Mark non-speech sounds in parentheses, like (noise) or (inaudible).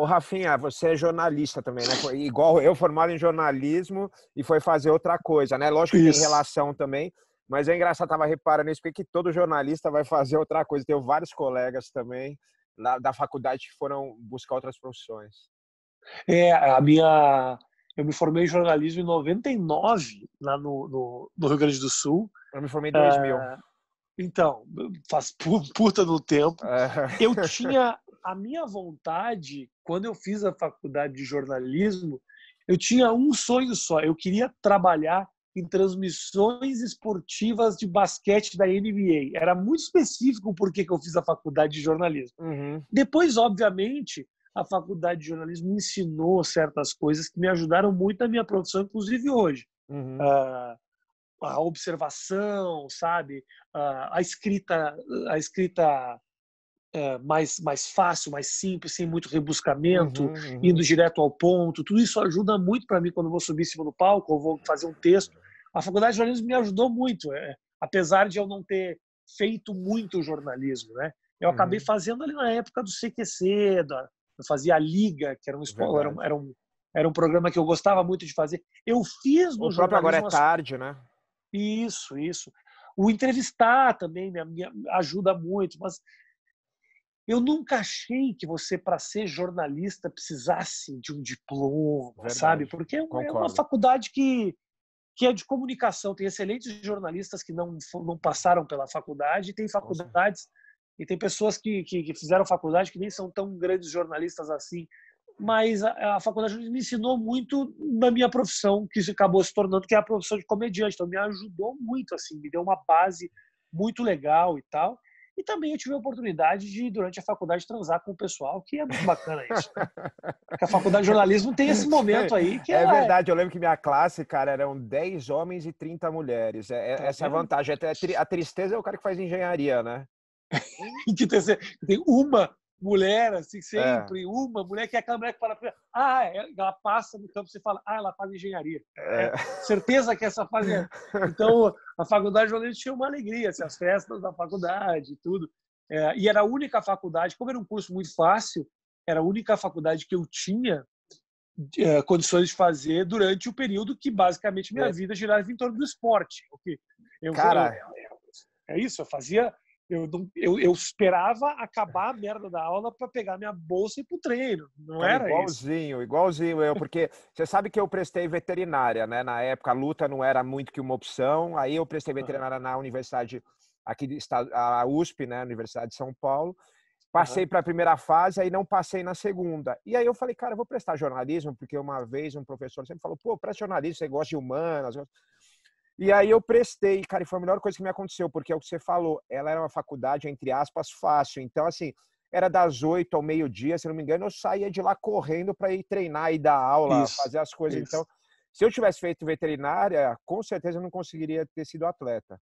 Ô, Rafinha, você é jornalista também, né? igual eu, formado em jornalismo e foi fazer outra coisa, né? Lógico que Isso. tem relação também, mas é engraçado, tava reparando isso, porque todo jornalista vai fazer outra coisa. Tenho vários colegas também da, da faculdade que foram buscar outras profissões. É, a minha... Eu me formei em jornalismo em 99, lá no, no, no Rio Grande do Sul. Eu me formei em 2000. É... Então, faz puta do tempo. É. Eu tinha a minha vontade, quando eu fiz a faculdade de jornalismo, eu tinha um sonho só. Eu queria trabalhar em transmissões esportivas de basquete da NBA. Era muito específico por que eu fiz a faculdade de jornalismo. Uhum. Depois, obviamente, a faculdade de jornalismo me ensinou certas coisas que me ajudaram muito na minha profissão, inclusive hoje. Uhum. Uh, a observação, sabe, uh, a escrita, a escrita é, mais, mais fácil, mais simples, sem muito rebuscamento, uhum, uhum. indo direto ao ponto. Tudo isso ajuda muito para mim quando eu vou subir em cima do palco ou vou fazer um texto. A faculdade de jornalismo me ajudou muito, é, apesar de eu não ter feito muito jornalismo, né? Eu uhum. acabei fazendo ali na época do CQC, da, eu fazia a Liga, que era um, escola, era, um, era, um, era um programa que eu gostava muito de fazer. Eu fiz no o jornalismo... O próprio Agora é Tarde, né? Isso, isso. O entrevistar também me, me ajuda muito, mas eu nunca achei que você, para ser jornalista, precisasse de um diploma, Verdade, sabe? Porque é, é uma faculdade que, que é de comunicação. Tem excelentes jornalistas que não, não passaram pela faculdade, e tem faculdades e tem pessoas que, que, que, fizeram faculdade que nem são tão grandes jornalistas assim. Mas a, a faculdade me ensinou muito na minha profissão, que acabou se tornando, que é a profissão de comediante. Então, me ajudou muito, assim, me deu uma base muito legal e tal. E também eu tive a oportunidade de, durante a faculdade, transar com o pessoal, que é muito bacana isso. (laughs) Porque a faculdade de jornalismo tem esse momento aí. Que é, é. verdade, eu lembro que minha classe, cara, eram 10 homens e 30 mulheres. É, é, tá essa é a vantagem. A tristeza é o cara que faz engenharia, né? (laughs) tem uma mulher, assim, é. sempre, é. uma mulher que é aquela mulher que fala, ah, é, ela passa no campo, você fala, ah, ela faz engenharia. É. É, certeza que essa faz. É. Então, a faculdade de jornalismo tinha uma alegria, assim, as festas da faculdade e tudo. É, e era a única faculdade, como era um curso muito fácil, era a única faculdade que eu tinha é, condições de fazer durante o período que basicamente minha vida girava em torno do esporte. Eu, eu, Eu, é isso, eu fazia eu, eu, eu, esperava acabar a (laughs) merda da aula para pegar minha bolsa e ir pro treino. Não era igualzinho, isso. Igualzinho, eu, porque você sabe que eu prestei veterinária, né? Na época a luta não era muito que uma opção. Aí eu prestei veterinária uhum. na universidade aqui está a USP, né? Universidade de São Paulo. Passei uhum. para a primeira fase, aí não passei na segunda. E aí eu falei, cara, eu vou prestar jornalismo, porque uma vez um professor sempre falou, pô, presta jornalismo, você gosta de humanas. Gosta... E aí eu prestei, cara, e foi a melhor coisa que me aconteceu, porque é o que você falou, ela era uma faculdade, entre aspas, fácil. Então, assim, era das oito ao meio-dia, se não me engano, eu saía de lá correndo para ir treinar e dar aula, isso, fazer as coisas. Isso. Então, se eu tivesse feito veterinária, com certeza eu não conseguiria ter sido atleta.